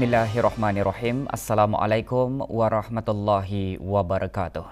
Bismillahirrahmanirrahim. Assalamualaikum warahmatullahi wabarakatuh.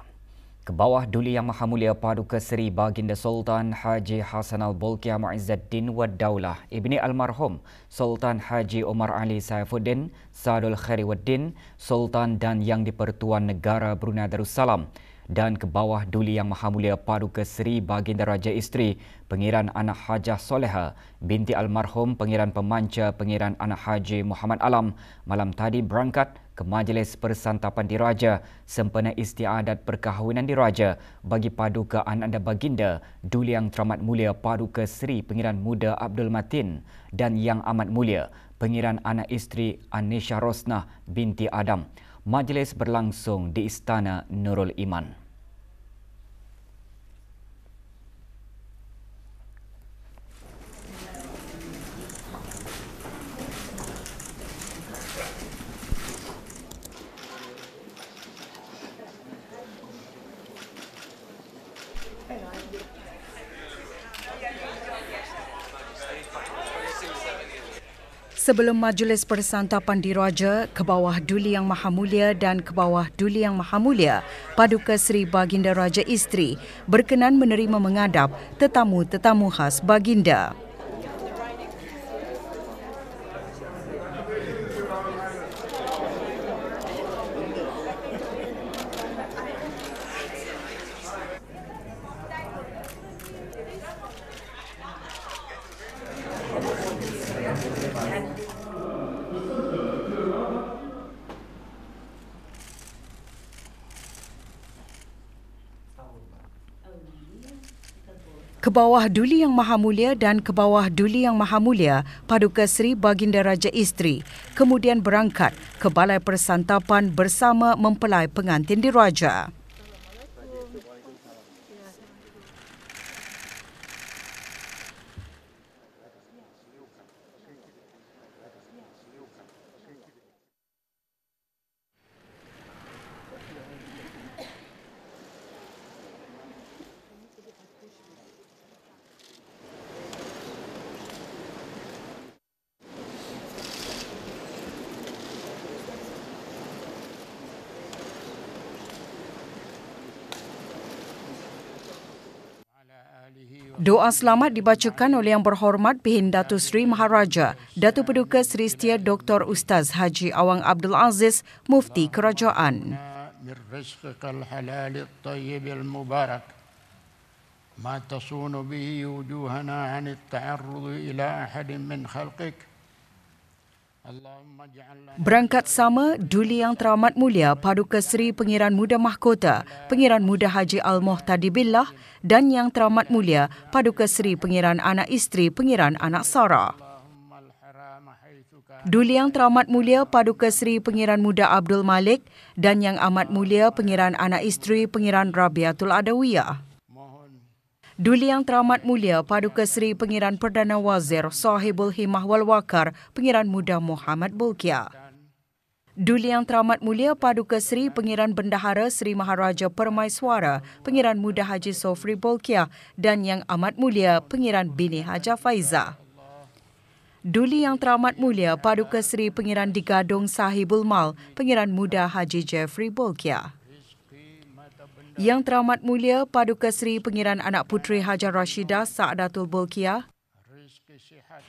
Kebawah Duli Yang Maha Mulia Paduka Seri Baginda Sultan Haji Hassan Al-Bolkiah Mu'izzaddin wa Daulah Ibni Almarhum Sultan Haji Omar Ali Saifuddin Sadul Khairi Waddin Sultan dan Yang Dipertuan Negara Brunei Darussalam dan ke bawah Duli Yang Maha Mulia Paduka Seri Baginda Raja Isteri Pengiran Anak Hajah Soleha binti almarhum Pengiran Pemanca Pengiran Anak Haji Muhammad Alam malam tadi berangkat ke Majlis Persantapan di Raja sempena istiadat perkahwinan di Raja bagi Paduka Ananda Baginda Duli Yang Teramat Mulia Paduka Seri Pengiran Muda Abdul Matin dan Yang Amat Mulia Pengiran Anak Isteri Anisha Rosnah binti Adam majlis berlangsung di Istana Nurul Iman. Thank you. Sebelum majlis persantapan diraja ke bawah Duli Yang Maha Mulia dan ke bawah Duli Yang Maha Mulia, Paduka Seri Baginda Raja Isteri berkenan menerima mengadap tetamu-tetamu khas Baginda. Sen. Ke bawah Duli Yang Maha Mulia dan ke bawah Duli Yang Maha Mulia, Paduka Seri Baginda Raja Isteri kemudian berangkat ke Balai Persantapan bersama mempelai pengantin diraja. Raja. Doa selamat dibacakan oleh Yang Berhormat Pihin Datu Sri Maharaja, Datu Peduka Sri Setia Dr. Ustaz Haji Awang Abdul Aziz, Mufti Kerajaan. ما تصون به وجوهنا عن التعرض إلى أحد من خلقك Berangkat sama, Duli Yang Teramat Mulia Paduka Seri Pengiran Muda Mahkota, Pengiran Muda Haji Al-Muhtadi Billah dan Yang Teramat Mulia Paduka Seri Pengiran Anak Isteri Pengiran Anak Sara. Duli Yang Teramat Mulia Paduka Seri Pengiran Muda Abdul Malik dan Yang Amat Mulia Pengiran Anak Isteri Pengiran Rabiatul Adawiyah. Duli Yang Teramat Mulia Paduka Seri Pengiran Perdana Wazir Sahibul Himah Wal Wakar Pengiran Muda Muhammad Bulkia. Duli Yang Teramat Mulia Paduka Seri Pengiran Bendahara Seri Maharaja Permaisuara Pengiran Muda Haji Sofri Bolkiah dan Yang Amat Mulia Pengiran Bini Haja Faiza. Duli Yang Teramat Mulia Paduka Seri Pengiran Digadong Sahibul Mal Pengiran Muda Haji Jeffrey Bolkiah. Yang Teramat Mulia Paduka Seri Pengiran Anak Puteri Hajar Rashidah Sa'adatul Bolkiah.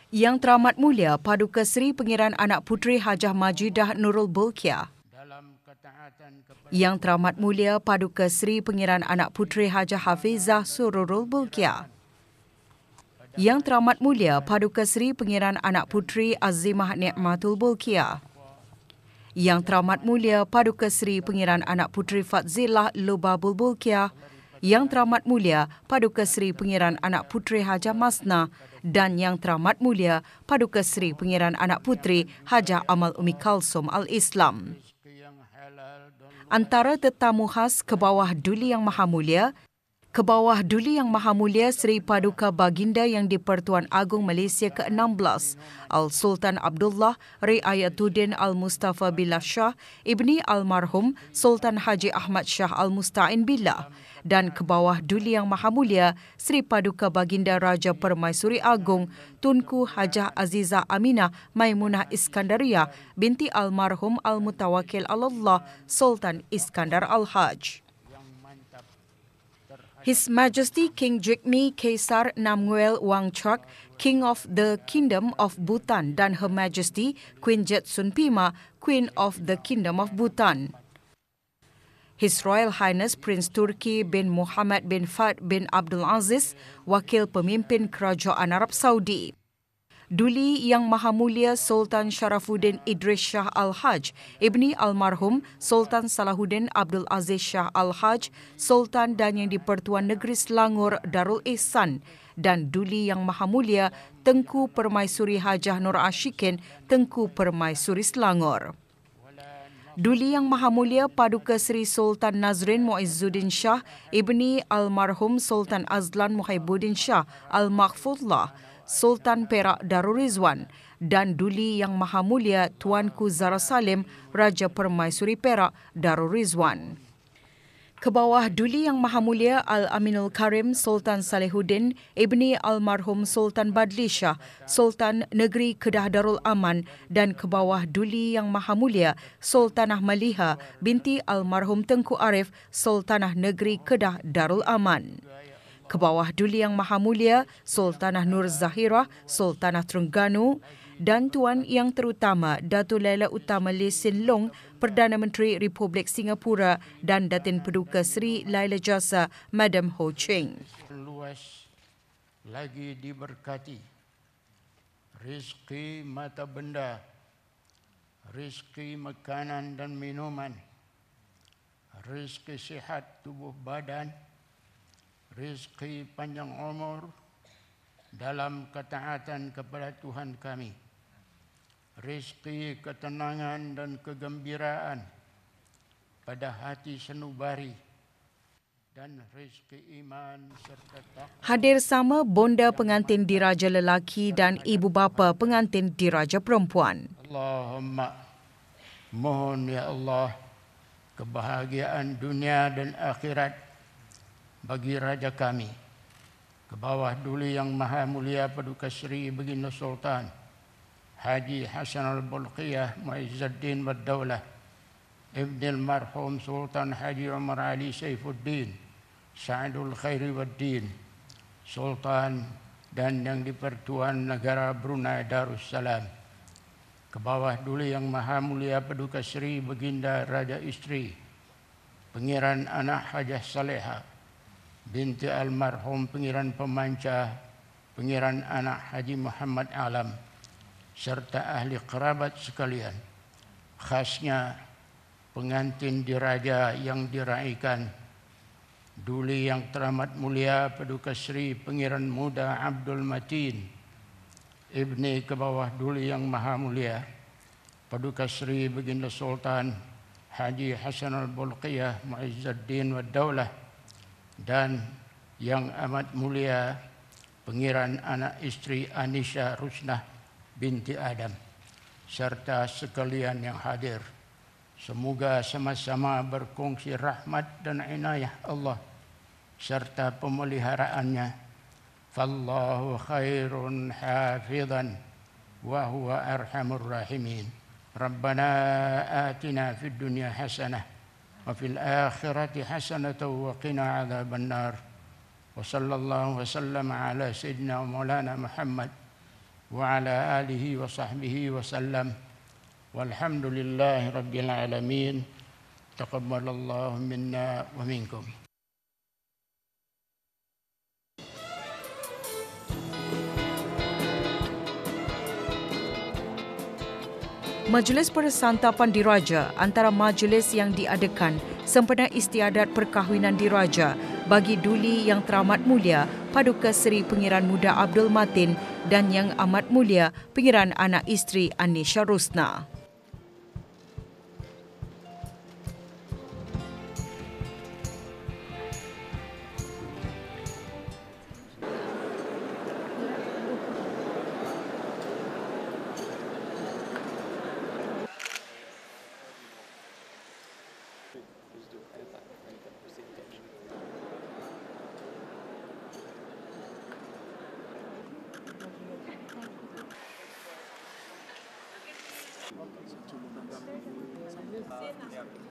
Yang Teramat Mulia Paduka Seri Pengiran Anak Puteri Hajah Majidah Nurul Bolkiah. Yang Teramat Mulia Paduka Seri Pengiran Anak Puteri Hajah Hafizah Sururul Bulkiah. Yang Teramat Mulia Paduka Seri Pengiran Anak Puteri Azimah Ni'matul Bulkiah yang teramat mulia Paduka Seri Pengiran Anak Puteri Fadzilah Loba Bulbulkia, yang teramat mulia Paduka Seri Pengiran Anak Puteri Haja Masna dan yang teramat mulia Paduka Seri Pengiran Anak Puteri Haja Amal Umi Kalsom Al-Islam. Antara tetamu khas ke bawah Duli Yang Maha Mulia, ke bawah Duli Yang Maha Mulia Seri Paduka Baginda yang di Pertuan Agung Malaysia ke-16, Al Sultan Abdullah Re Ayatuddin Al Mustafa Billah Shah, Ibni Almarhum Sultan Haji Ahmad Shah Al Musta'in Billah dan ke bawah Duli Yang Maha Mulia Seri Paduka Baginda Raja Permaisuri Agung Tunku Hajah Aziza Aminah Maimunah Iskandariah, binti Almarhum Al Mutawakil Allah Sultan Iskandar Al-Hajj. His Majesty King Jigme Kaisar Namgyel Wangchuck, King of the Kingdom of Bhutan dan Her Majesty Queen Jetsun Pima, Queen of the Kingdom of Bhutan. His Royal Highness Prince Turki bin Mohammed bin Fahd bin Abdul Aziz, Wakil Pemimpin Kerajaan Arab Saudi. Duli Yang Maha Mulia Sultan Sharafuddin Idris Shah Al-Haj, Ibni Almarhum Sultan Salahuddin Abdul Aziz Shah Al-Haj, Sultan dan Yang di-Pertuan Negeri Selangor Darul Ihsan dan Duli Yang Maha Mulia Tengku Permaisuri Hajah Nur Ashikin Tengku Permaisuri Selangor. Duli Yang Maha Mulia Paduka Seri Sultan Nazrin Muizzuddin Shah, Ibni Almarhum Sultan Azlan Muhaibuddin Shah Al-Makfullah, Sultan Perak Darul Rizwan dan Duli Yang Maha Mulia Tuanku Zara Salim Raja Permaisuri Perak Darul Rizwan. Ke bawah Duli Yang Maha Mulia Al-Aminul Karim Sultan Salehuddin, Ibni Almarhum Sultan Badlishah, Sultan Negeri Kedah Darul Aman dan ke bawah Duli Yang Maha Mulia Sultanah Maliha binti Almarhum Tengku Arif Sultanah Negeri Kedah Darul Aman ke bawah Duli Yang Maha Mulia Sultanah Nur Zahirah Sultanah Terengganu dan Tuan Yang Terutama Datu Laila Utama Lee Sin Long Perdana Menteri Republik Singapura dan Datin Peduka Seri Laila Jasa Madam Ho Ching. Luas lagi diberkati rezeki mata benda rezeki makanan dan minuman rezeki sihat tubuh badan rizki panjang umur dalam ketaatan kepada Tuhan kami. Rizki ketenangan dan kegembiraan pada hati senubari dan rizki iman serta takwa. Hadir sama bonda pengantin diraja lelaki dan ibu bapa pengantin diraja perempuan. Allahumma mohon ya Allah kebahagiaan dunia dan akhirat bagi Raja kami. Ke bawah duli yang maha mulia Paduka Sri Baginda Sultan. Haji Hasan Al-Bulqiyah Muizzaddin Baddaulah. Ibn Al-Marhum Sultan Haji Umar Ali Saifuddin. Sa'adul Khairi Waddin. Sultan dan yang di pertuan negara Brunei Darussalam. Ke bawah duli yang maha mulia Paduka Sri Baginda Raja Isteri. Pengiran anak Hajah Salehah binti almarhum Pengiran Pemanca, Pengiran Anak Haji Muhammad Alam, serta ahli kerabat sekalian, khasnya pengantin diraja yang diraikan, duli yang teramat mulia Paduka Sri Pengiran Muda Abdul Matin, ibni ke bawah duli yang maha mulia, Paduka Sri Baginda Sultan Haji Hasan Al-Bulqiyah Mu'izzaddin wa Daulah, dan yang amat mulia pengiran anak istri Anisha Rusnah binti Adam serta sekalian yang hadir semoga sama-sama berkongsi rahmat dan inayah Allah serta pemeliharaannya fallahu khairun hafizan wa huwa arhamur rahimin ربنا آتنا في الدنيا حسنه وفي الآخرة حسنة وقنا عذاب النار وصلى الله وسلم على سيدنا ومولانا محمد وعلى آله وصحبه وسلم والحمد لله رب العالمين تقبل الله منا ومنكم Majlis Persantapan Diraja antara majlis yang diadakan sempena istiadat perkahwinan diraja bagi duli yang teramat mulia Paduka Seri Pengiran Muda Abdul Matin dan yang amat mulia Pengiran Anak Isteri Anisha Rusna. Sim.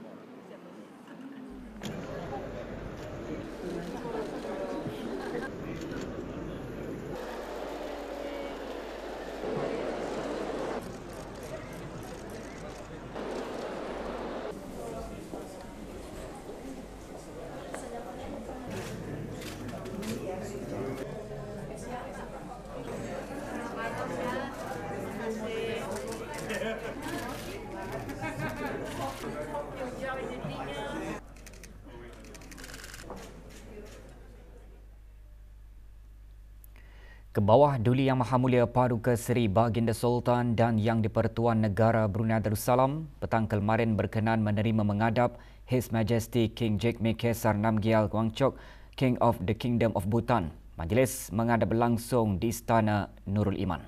Ke bawah Duli Yang Maha Mulia Paduka Seri Baginda Sultan dan Yang di-Pertuan Negara Brunei Darussalam petang kemarin berkenan menerima mengadap His Majesty King Jake Mekesar Namgyal Kwangchok, King of the Kingdom of Bhutan. Majlis mengadap langsung di Istana Nurul Iman.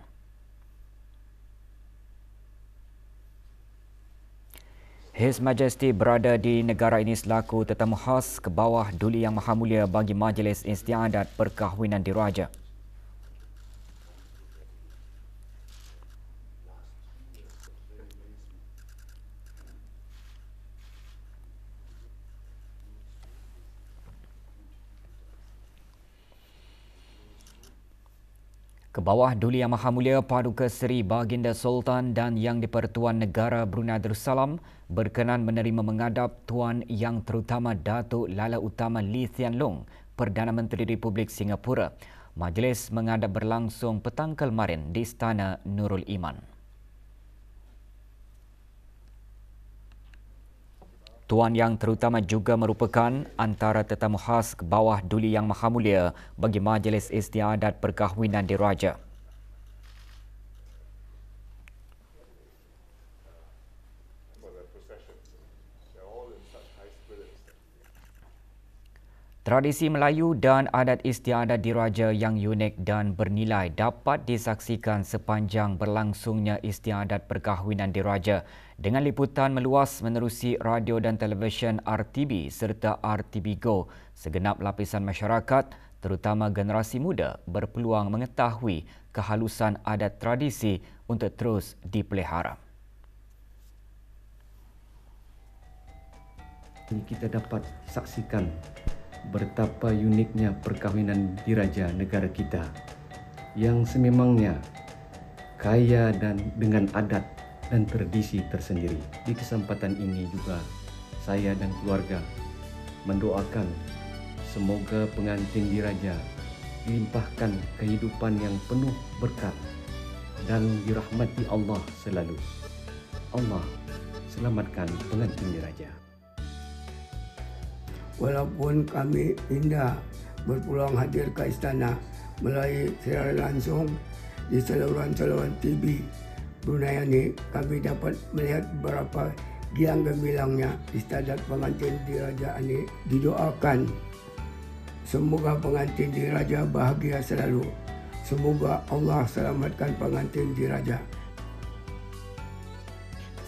His Majesty berada di negara ini selaku tetamu khas ke bawah Duli Yang Maha Mulia bagi Majlis Istiadat Perkahwinan Diraja. ke bawah Duli Yang Maha Mulia Paduka Seri Baginda Sultan dan Yang Dipertuan Negara Brunei Darussalam berkenan menerima mengadap Tuan Yang Terutama Datuk Lala Utama Lee Hsien Loong, Perdana Menteri Republik Singapura. Majlis mengadap berlangsung petang kemarin di Istana Nurul Iman. Tuan Yang terutama juga merupakan antara tetamu khas ke bawah Duli Yang Mahamulia bagi Majlis Istiadat Perkahwinan Diraja. Tradisi Melayu dan adat istiadat diraja yang unik dan bernilai dapat disaksikan sepanjang berlangsungnya istiadat perkahwinan diraja dengan liputan meluas menerusi radio dan televisyen RTB serta RTB Go. Segenap lapisan masyarakat, terutama generasi muda, berpeluang mengetahui kehalusan adat tradisi untuk terus dipelihara. Kita dapat saksikan betapa uniknya perkahwinan diraja negara kita yang sememangnya kaya dan dengan adat dan tradisi tersendiri. Di kesempatan ini juga saya dan keluarga mendoakan semoga pengantin diraja dilimpahkan kehidupan yang penuh berkat dan dirahmati Allah selalu. Allah selamatkan pengantin diraja walaupun kami pindah berpulang hadir ke istana melalui secara langsung di saluran-saluran TV Brunei ini kami dapat melihat berapa giang gemilangnya istadat pengantin diraja ini didoakan semoga pengantin diraja bahagia selalu semoga Allah selamatkan pengantin diraja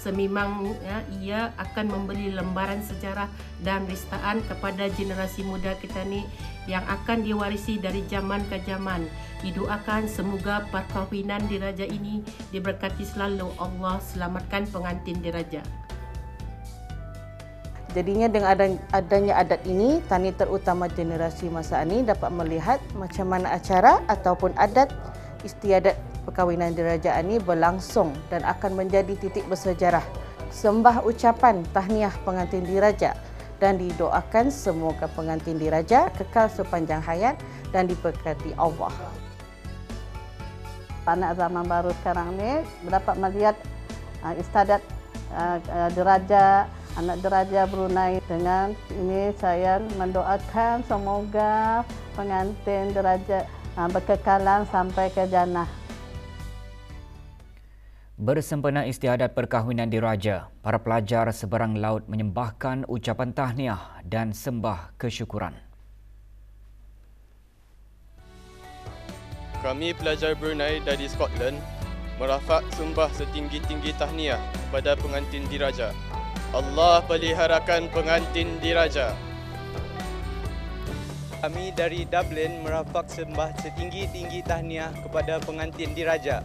sememangnya ia akan memberi lembaran sejarah dan restaan kepada generasi muda kita ni yang akan diwarisi dari zaman ke zaman. Didoakan semoga perkahwinan diraja ini diberkati selalu Allah selamatkan pengantin diraja. Jadinya dengan adanya adat ini, tani terutama generasi masa ini dapat melihat macam mana acara ataupun adat istiadat perkahwinan derajaan ini berlangsung dan akan menjadi titik bersejarah. Sembah ucapan tahniah pengantin diraja dan didoakan semoga pengantin diraja kekal sepanjang hayat dan diberkati Allah. Anak zaman baru sekarang ni dapat melihat ah, istadat uh, deraja anak deraja Brunei dengan ini saya mendoakan semoga pengantin deraja berkekalan sampai ke jannah. Bersempena istiadat perkahwinan diraja, para pelajar seberang laut menyembahkan ucapan tahniah dan sembah kesyukuran. Kami pelajar Brunei dari Scotland merafak sembah setinggi-tinggi tahniah kepada pengantin diraja. Allah peliharakan pengantin diraja. Kami dari Dublin merafak sembah setinggi-tinggi tahniah kepada pengantin diraja.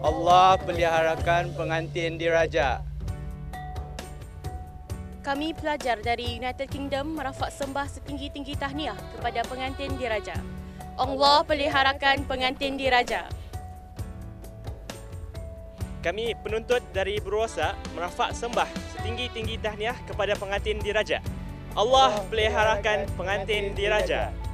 Allah peliharakan pengantin diraja. Kami pelajar dari United Kingdom merafak sembah setinggi-tinggi tahniah kepada pengantin diraja. Allah peliharakan pengantin diraja. Kami penuntut dari berwasa merafak sembah setinggi-tinggi tahniah kepada pengantin diraja. Allah peliharakan pengantin diraja. Pengantin diraja.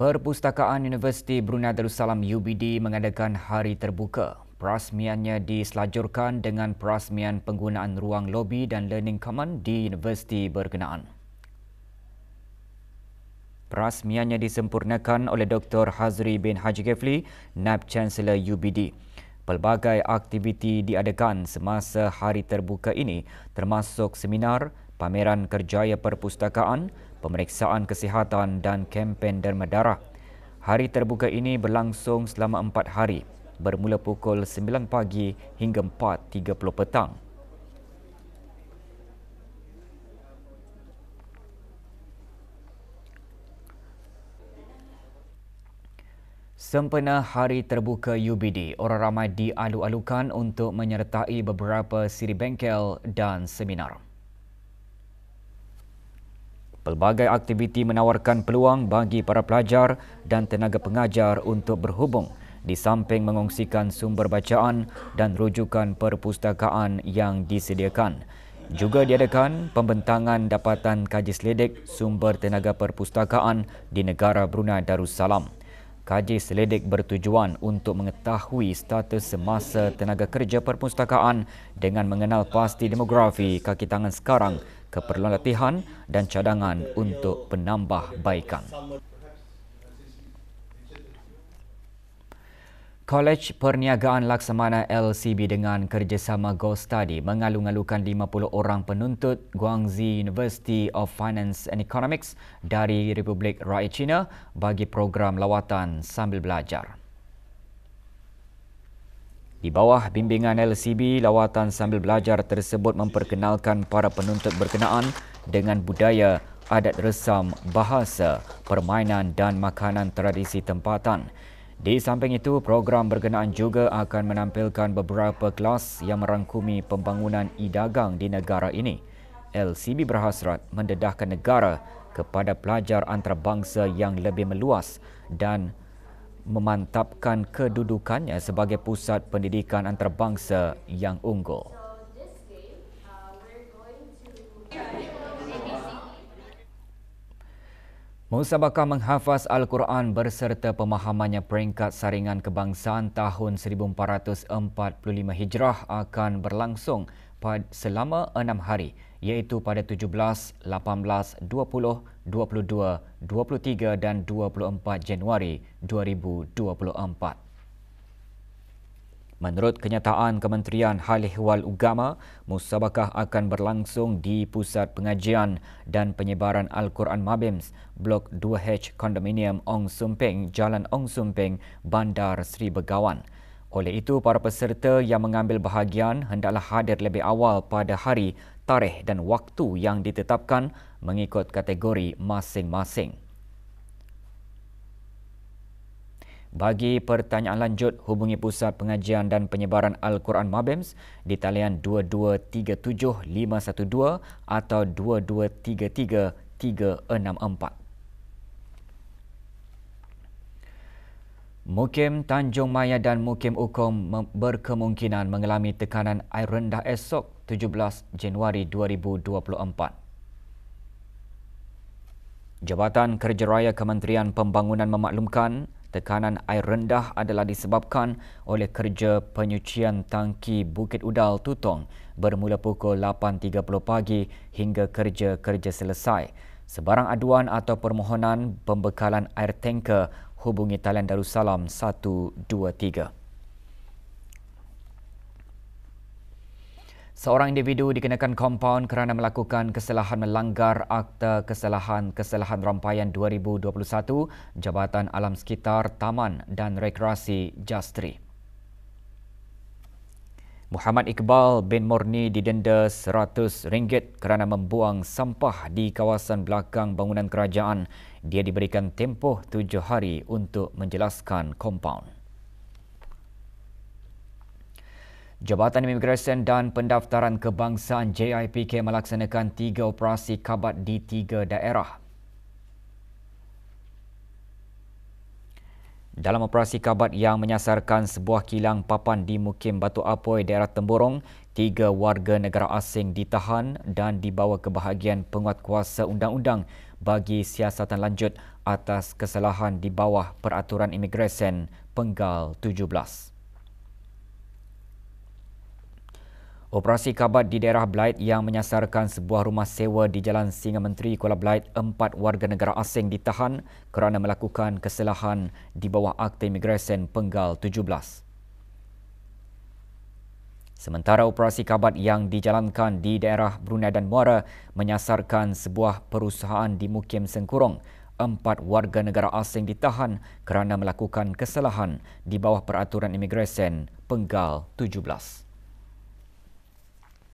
Perpustakaan Universiti Brunei Darussalam UBD mengadakan hari terbuka. Perasmiannya diselajurkan dengan perasmian penggunaan ruang lobi dan learning common di universiti berkenaan. Perasmiannya disempurnakan oleh Dr. Hazri bin Haji Gefli, Naib Chancellor UBD. Pelbagai aktiviti diadakan semasa hari terbuka ini termasuk seminar, pameran kerjaya perpustakaan, pemeriksaan kesihatan dan kempen derma darah. Hari terbuka ini berlangsung selama empat hari, bermula pukul 9 pagi hingga 4.30 petang. Sempena Hari Terbuka UBD, orang ramai dialu-alukan untuk menyertai beberapa siri bengkel dan seminar. Pelbagai aktiviti menawarkan peluang bagi para pelajar dan tenaga pengajar untuk berhubung di samping mengongsikan sumber bacaan dan rujukan perpustakaan yang disediakan. Juga diadakan pembentangan dapatan kaji selidik sumber tenaga perpustakaan di negara Brunei Darussalam kaji selidik bertujuan untuk mengetahui status semasa tenaga kerja perpustakaan dengan mengenal pasti demografi kaki tangan sekarang, keperluan latihan dan cadangan untuk penambahbaikan. College Perniagaan Laksamana LCB dengan kerjasama Go Study mengalung-alungkan 50 orang penuntut Guangxi University of Finance and Economics dari Republik Rakyat China bagi program lawatan sambil belajar. Di bawah bimbingan LCB, lawatan sambil belajar tersebut memperkenalkan para penuntut berkenaan dengan budaya, adat resam, bahasa, permainan dan makanan tradisi tempatan. Di samping itu, program berkenaan juga akan menampilkan beberapa kelas yang merangkumi pembangunan e-dagang di negara ini. LCB berhasrat mendedahkan negara kepada pelajar antarabangsa yang lebih meluas dan memantapkan kedudukannya sebagai pusat pendidikan antarabangsa yang unggul. Musabakah menghafaz Al-Quran berserta pemahamannya peringkat saringan kebangsaan tahun 1445 Hijrah akan berlangsung selama enam hari iaitu pada 17, 18, 20, 22, 23 dan 24 Januari 2024. Menurut kenyataan Kementerian Hal Ehwal Ugama, musabakah akan berlangsung di Pusat Pengajian dan Penyebaran Al-Quran Mabims, Blok 2H Kondominium Ong Sumping, Jalan Ong Sumping, Bandar Sri Begawan. Oleh itu, para peserta yang mengambil bahagian hendaklah hadir lebih awal pada hari, tarikh dan waktu yang ditetapkan mengikut kategori masing-masing. Bagi pertanyaan lanjut, hubungi Pusat Pengajian dan Penyebaran Al-Quran Mabims di talian 2237512 atau 2233364. Mukim Tanjung Maya dan Mukim Ukom berkemungkinan mengalami tekanan air rendah esok 17 Januari 2024. Jabatan Kerja Raya Kementerian Pembangunan memaklumkan tekanan air rendah adalah disebabkan oleh kerja penyucian tangki Bukit Udal Tutong bermula pukul 8.30 pagi hingga kerja-kerja selesai. Sebarang aduan atau permohonan pembekalan air tanker hubungi talian Darussalam 123. Seorang individu dikenakan kompaun kerana melakukan kesalahan melanggar Akta Kesalahan Kesalahan Rampaian 2021 Jabatan Alam Sekitar Taman dan Rekreasi Jastri. Muhammad Iqbal bin Murni didenda RM100 kerana membuang sampah di kawasan belakang bangunan kerajaan. Dia diberikan tempoh tujuh hari untuk menjelaskan kompaun. Jabatan Imigresen dan Pendaftaran Kebangsaan JIPK melaksanakan tiga operasi kabat di tiga daerah. Dalam operasi kabat yang menyasarkan sebuah kilang papan di Mukim Batu Apoi daerah Temborong, tiga warga negara asing ditahan dan dibawa ke bahagian Penguatkuasa undang-undang bagi siasatan lanjut atas kesalahan di bawah peraturan imigresen Penggal 17. Operasi kabat di daerah Blight yang menyasarkan sebuah rumah sewa di Jalan Singa Menteri Kuala Blight, empat warga negara asing ditahan kerana melakukan kesalahan di bawah Akta Imigresen Penggal 17. Sementara operasi kabat yang dijalankan di daerah Brunei dan Muara menyasarkan sebuah perusahaan di Mukim Sengkurong, empat warga negara asing ditahan kerana melakukan kesalahan di bawah peraturan imigresen Penggal 17.